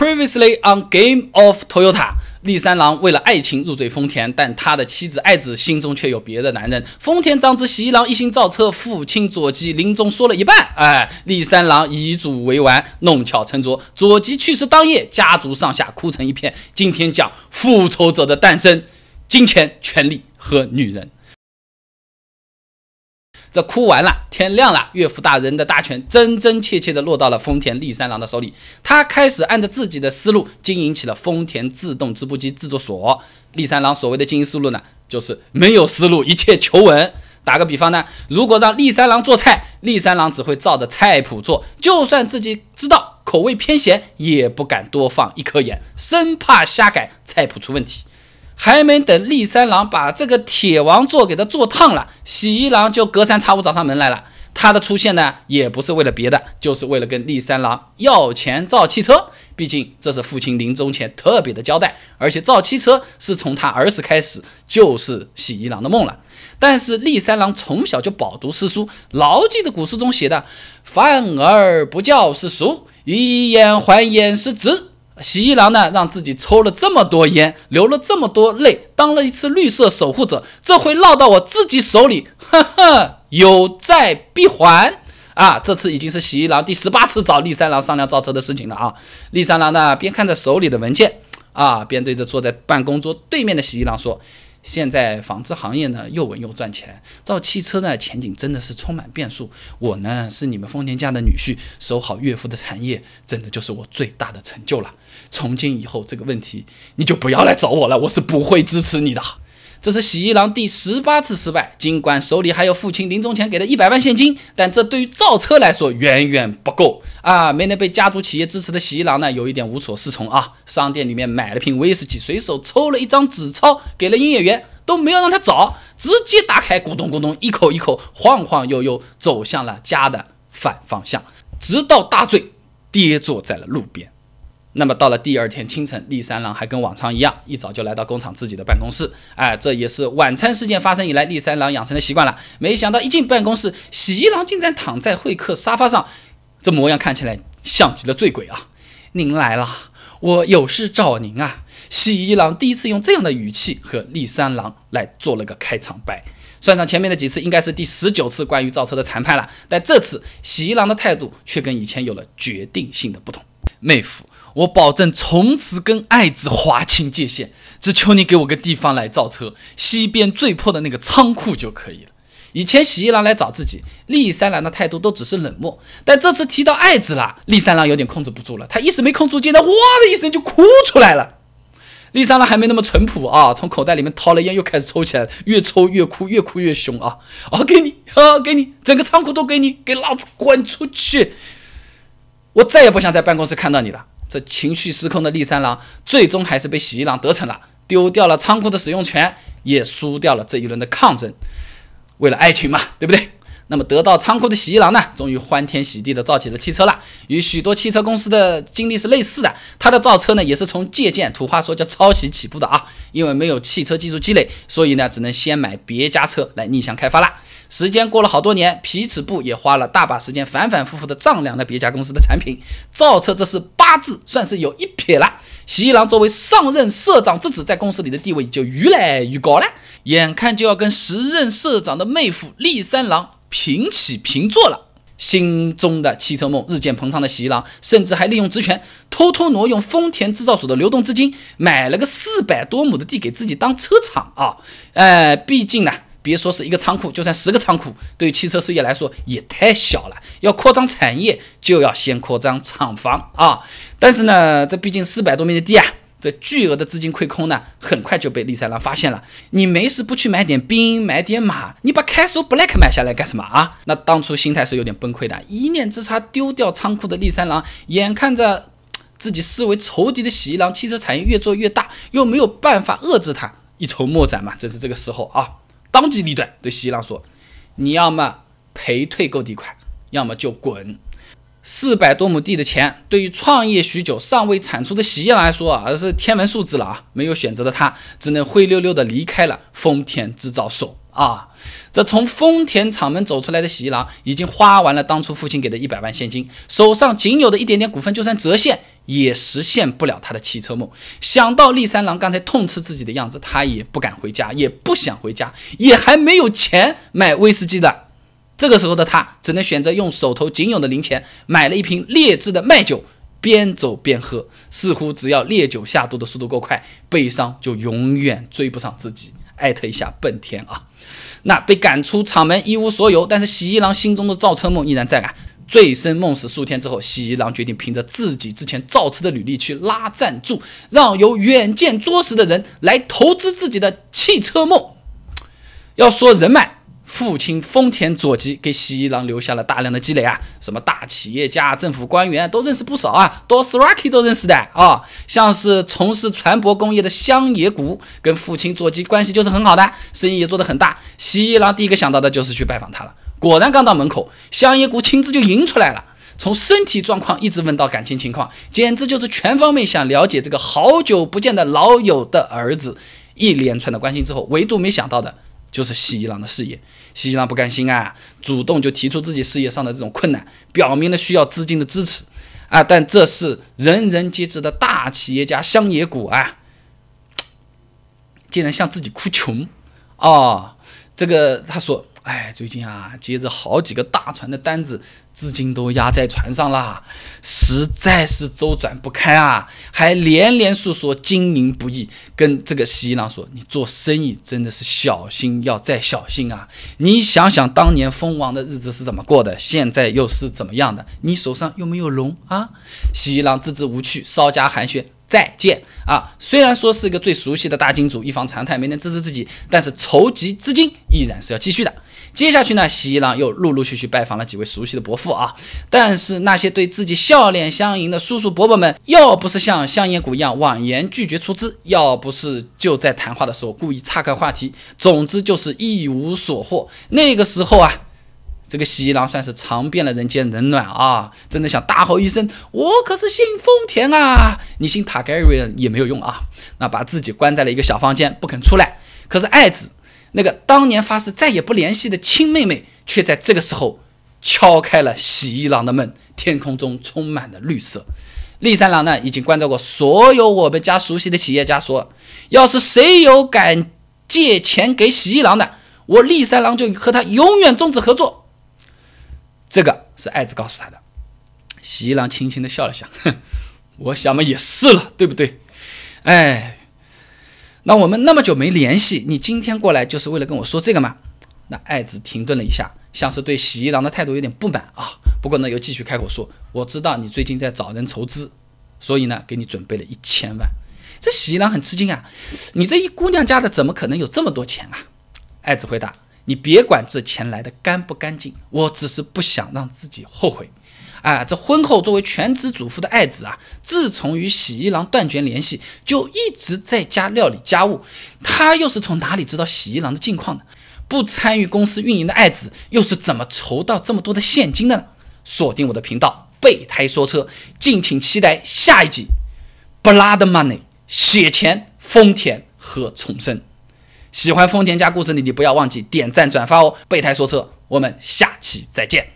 Previously on Game of Toyota，立三郎为了爱情入赘丰田，但他的妻子爱子心中却有别的男人。丰田章子喜一郎一心造车，父亲左吉临终说了一半，哎，立三郎遗嘱为完，弄巧成拙。左吉去世当夜，家族上下哭成一片。今天讲复仇者的诞生，金钱、权力和女人。这哭完了，天亮了，岳父大人的大权真真切切的落到了丰田利三郎的手里。他开始按照自己的思路经营起了丰田自动织布机制作所。利三郎所谓的经营思路呢，就是没有思路，一切求稳。打个比方呢，如果让利三郎做菜，利三郎只会照着菜谱做，就算自己知道口味偏咸，也不敢多放一颗盐，生怕瞎改菜谱出问题。还没等立三郎把这个铁王座给他坐烫了，喜一郎就隔三差五找上门来了。他的出现呢，也不是为了别的，就是为了跟立三郎要钱造汽车。毕竟这是父亲临终前特别的交代，而且造汽车是从他儿时开始就是喜一郎的梦了。但是立三郎从小就饱读诗书，牢记着古诗中写的“饭而不教是俗，以眼还眼是直”。喜一郎呢，让自己抽了这么多烟，流了这么多泪，当了一次绿色守护者，这会落到我自己手里，呵呵，有债必还啊！这次已经是喜一郎第十八次找立三郎商量造车的事情了啊！立三郎呢，边看着手里的文件啊，边对着坐在办公桌对面的喜一郎说。现在纺织行业呢又稳又赚钱，造汽车呢前景真的是充满变数。我呢是你们丰田家的女婿，守好岳父的产业，真的就是我最大的成就了。从今以后这个问题你就不要来找我了，我是不会支持你的。这是喜一郎第十八次失败，尽管手里还有父亲临终前给的一百万现金，但这对于造车来说远远不够啊！没能被家族企业支持的喜一郎呢，有一点无所适从啊。商店里面买了瓶威士忌，随手抽了一张纸钞给了营业员，都没有让他找，直接打开咕咚咕咚一口一口晃晃悠悠走向了家的反方向，直到大醉跌坐在了路边。那么到了第二天清晨，立三郎还跟往常一样，一早就来到工厂自己的办公室。哎，这也是晚餐事件发生以来立三郎养成的习惯了。没想到一进办公室，喜一郎竟然躺在会客沙发上，这模样看起来像极了醉鬼啊！您来了，我有事找您啊！喜一郎第一次用这样的语气和立三郎来做了个开场白。算上前面的几次，应该是第十九次关于造车的谈判了。但这次喜一郎的态度却跟以前有了决定性的不同，妹夫。我保证从此跟爱子划清界限，只求你给我个地方来造车，西边最破的那个仓库就可以了。以前洗衣郎来找自己，立三郎的态度都只是冷漠，但这次提到爱子了，立三郎有点控制不住了。他一时没控住，竟然哇的一声就哭出来了。立三郎还没那么淳朴啊，从口袋里面掏了烟，又开始抽起来，越抽越哭，越哭越凶啊！哦，给你，哦给你，整个仓库都给你，给老子滚出去！我再也不想在办公室看到你了。这情绪失控的立三郎，最终还是被喜一郎得逞了，丢掉了仓库的使用权，也输掉了这一轮的抗争。为了爱情嘛，对不对？那么得到仓库的喜一郎呢，终于欢天喜地的造起了汽车了。与许多汽车公司的经历是类似的，他的造车呢，也是从借鉴，土话说叫抄袭起步的啊。因为没有汽车技术积累，所以呢，只能先买别家车来逆向开发啦。时间过了好多年，皮尺部也花了大把时间，反反复复的丈量了别家公司的产品，造车这是八字算是有一撇了。喜一郎作为上任社长之子，在公司里的地位就越来越高了。眼看就要跟时任社长的妹夫立三郎。平起平坐了，心中的汽车梦日渐膨胀的喜一郎，甚至还利用职权偷偷挪用丰田制造所的流动资金，买了个四百多亩的地给自己当车厂啊！哎，毕竟呢，别说是一个仓库，就算十个仓库，对于汽车事业来说也太小了。要扩张产业，就要先扩张厂房啊！但是呢，这毕竟四百多亩的地啊。这巨额的资金亏空呢，很快就被利三郎发现了。你没事不去买点兵买点马，你把 b l 布莱克买下来干什么啊？那当初心态是有点崩溃的，一念之差丢掉仓库的利三郎，眼看着自己视为仇敌的喜一郎汽车产业越做越大，又没有办法遏制他，一筹莫展嘛。正是这个时候啊，当机立断对喜一郎说：“你要么赔退购地款，要么就滚。”四百多亩地的钱，对于创业许久尚未产出的喜业来说啊，而是天文数字了啊！没有选择的他，只能灰溜溜的离开了丰田制造所啊！这从丰田厂门走出来的喜一郎，已经花完了当初父亲给的一百万现金，手上仅有的一点点股份，就算折现也实现不了他的汽车梦。想到立三郎刚才痛斥自己的样子，他也不敢回家，也不想回家，也还没有钱买威士忌的。这个时候的他只能选择用手头仅有的零钱买了一瓶劣质的麦酒，边走边喝，似乎只要烈酒下肚的速度够快，悲伤就永远追不上自己。艾特一下本田啊！那被赶出厂门一无所有，但是喜一郎心中的造车梦依然在啊！醉生梦死数天之后，喜一郎决定凭着自己之前造车的履历去拉赞助，让有远见卓识的人来投资自己的汽车梦。要说人脉。父亲丰田佐吉给喜一郎留下了大量的积累啊，什么大企业家、政府官员都认识不少啊，o c k y 都认识的啊。像是从事船舶工业的乡野谷，跟父亲佐吉关系就是很好的，生意也做得很大。喜一郎第一个想到的就是去拜访他了，果然刚到门口，乡野谷亲自就迎出来了，从身体状况一直问到感情情况，简直就是全方面想了解这个好久不见的老友的儿子。一连串的关心之后，唯独没想到的。就是西伊朗的事业，西伊朗不甘心啊，主动就提出自己事业上的这种困难，表明了需要资金的支持啊。但这是人人皆知的大企业家乡野谷啊，竟然向自己哭穷啊！这个他说。哎，最近啊，接着好几个大船的单子，资金都压在船上啦，实在是周转不开啊，还连连诉说经营不易。跟这个西郎说：“你做生意真的是小心要再小心啊！你想想当年封王的日子是怎么过的，现在又是怎么样的？你手上又没有龙啊？”西郎自知无趣，稍加寒暄，再见啊。虽然说是一个最熟悉的大金主，一房常态没能支持自己，但是筹集资金依然是要继续的。接下去呢，喜一郎又陆陆续续拜访了几位熟悉的伯父啊，但是那些对自己笑脸相迎的叔叔伯伯们，要不是像香烟谷一样婉言拒绝出资，要不是就在谈话的时候故意岔开话题，总之就是一无所获。那个时候啊，这个喜一郎算是尝遍了人间冷暖啊，真的想大吼一声：“我可是姓丰田啊，你姓塔盖瑞恩也没有用啊！”那把自己关在了一个小房间不肯出来，可是爱子。那个当年发誓再也不联系的亲妹妹，却在这个时候敲开了喜一郎的门。天空中充满了绿色。立三郎呢，已经关照过所有我们家熟悉的企业家，说要是谁有敢借钱给喜一郎的，我立三郎就和他永远终止合作。这个是爱子告诉他的。喜一郎轻轻的笑了笑，哼，我想嘛也是了，对不对？哎。那我们那么久没联系，你今天过来就是为了跟我说这个吗？那爱子停顿了一下，像是对喜一郎的态度有点不满啊。不过呢，又继续开口说：“我知道你最近在找人筹资，所以呢，给你准备了一千万。”这喜一郎很吃惊啊，你这一姑娘家的怎么可能有这么多钱啊？爱子回答：“你别管这钱来的干不干净，我只是不想让自己后悔。”啊，这婚后作为全职主妇的爱子啊，自从与喜一郎断绝联系，就一直在家料理家务。他又是从哪里知道喜一郎的近况的？不参与公司运营的爱子又是怎么筹到这么多的现金的呢？锁定我的频道备胎说车，敬请期待下一集。Blood money 血钱丰田和重生。喜欢丰田家故事的你，不要忘记点赞转发哦。备胎说车，我们下期再见。